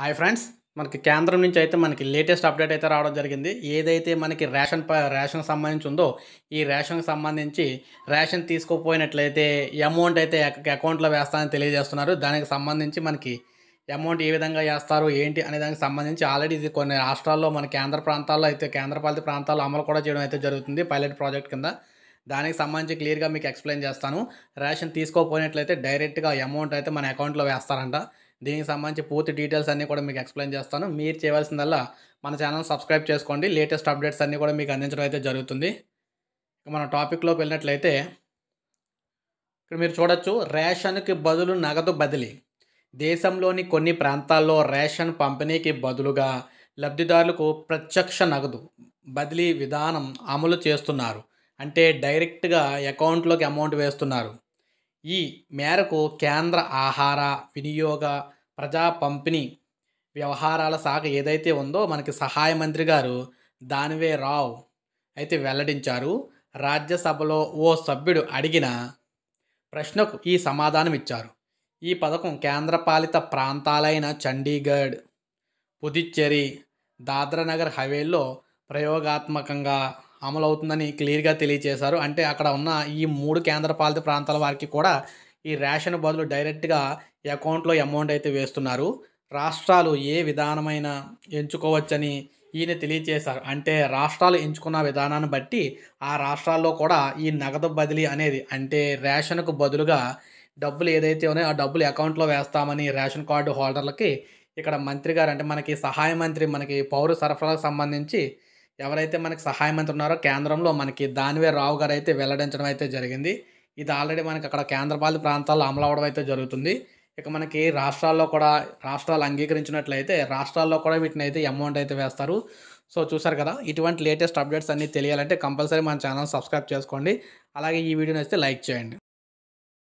hi friends మనకి కేంద్రం నుంచి అయితే మనకి లేటెస్ట్ అప్డేట్ అయితే రావడం జరిగింది ఏదైతే మనకి రేషన్ ప రేషన్కి సంబంధించి ఉందో ఈ రేషన్కి సంబంధించి రేషన్ తీసుకోపోయినట్లయితే అమౌంట్ అయితే అకౌంట్లో వేస్తానని తెలియజేస్తున్నారు దానికి సంబంధించి మనకి అమౌంట్ ఏ విధంగా వేస్తారు ఏంటి అనే దానికి సంబంధించి ఆల్రెడీ ఇది కొన్ని రాష్ట్రాల్లో మన కేంద్ర ప్రాంతాల్లో అయితే కేంద్రపాలిత ప్రాంతాల్లో అమలు కూడా చేయడం అయితే జరుగుతుంది పైలట్ ప్రాజెక్ట్ కింద దానికి సంబంధించి క్లియర్గా మీకు ఎక్స్ప్లెయిన్ చేస్తాను రేషన్ తీసుకోపోయినట్లయితే డైరెక్ట్గా అమౌంట్ అయితే మన అకౌంట్లో వేస్తారంట దీనికి సంబంధించి పూర్తి డీటెయిల్స్ అన్నీ కూడా మీకు ఎక్స్ప్లెయిన్ చేస్తాను మీరు చేయాల్సిందల్లా మన ఛానల్ సబ్స్క్రైబ్ చేసుకోండి లేటెస్ట్ అప్డేట్స్ అన్నీ కూడా మీకు అందించడం అయితే జరుగుతుంది మన టాపిక్లోకి వెళ్ళినట్లయితే ఇక్కడ మీరు చూడొచ్చు రేషన్కి బదులు నగదు బదిలీ దేశంలోని కొన్ని ప్రాంతాల్లో రేషన్ పంపిణీకి బదులుగా లబ్ధిదారులకు ప్రత్యక్ష నగదు బదిలీ విధానం అమలు చేస్తున్నారు అంటే డైరెక్ట్గా అకౌంట్లోకి అమౌంట్ వేస్తున్నారు ఈ మేరకు కేంద్ర ఆహార వినియోగ ప్రజా పంపిణీ వ్యవహారాల శాఖ ఏదైతే ఉందో మనకి సహాయ మంత్రి గారు దానివే రావు అయితే వెల్లడించారు రాజ్యసభలో ఓ సభ్యుడు అడిగిన ప్రశ్నకు ఈ సమాధానం ఇచ్చారు ఈ పథకం కేంద్రపాలిత ప్రాంతాలైన చండీగఢ్ పుదుచ్చేరి దాద్రానగర్ హవేల్లో ప్రయోగాత్మకంగా అమలు అవుతుందని క్లియర్గా తెలియజేశారు అంటే అక్కడ ఉన్న ఈ మూడు కేంద్రపాలిత ప్రాంతాల వారికి కూడా ఈ రేషన్ బదులు డైరెక్ట్గా అకౌంట్లో అమౌంట్ అయితే వేస్తున్నారు రాష్ట్రాలు ఏ విధానమైన ఎంచుకోవచ్చని ఈయన తెలియజేశారు అంటే రాష్ట్రాలు ఎంచుకున్న విధానాన్ని బట్టి ఆ రాష్ట్రాల్లో కూడా ఈ నగదు బదిలీ అనేది అంటే రేషన్కు బదులుగా డబ్బులు ఏదైతే ఉన్నాయో ఆ డబ్బులు అకౌంట్లో వేస్తామని రేషన్ కార్డు హోల్డర్లకి ఇక్కడ మంత్రి గారు అంటే మనకి సహాయ మంత్రి మనకి పౌర సరఫరాకు సంబంధించి ఎవరైతే మనకి సహాయ మంత్రి ఉన్నారో కేంద్రంలో మనకి దానివే రావు గారు అయితే వెల్లడించడం అయితే జరిగింది ఇది ఆల్రెడీ మనకి అక్కడ కేంద్రపాలిత ప్రాంతాల్లో అమలు అవడం అయితే జరుగుతుంది ఇక మనకి రాష్ట్రాల్లో కూడా రాష్ట్రాలు అంగీకరించినట్లయితే రాష్ట్రాల్లో కూడా వీటిని అయితే అమౌంట్ అయితే వేస్తారు సో చూసారు కదా ఇటువంటి లేటెస్ట్ అప్డేట్స్ అన్నీ తెలియాలంటే కంపల్సరీ మన ఛానల్ సబ్స్క్రైబ్ చేసుకోండి అలాగే ఈ వీడియోని అయితే లైక్ చేయండి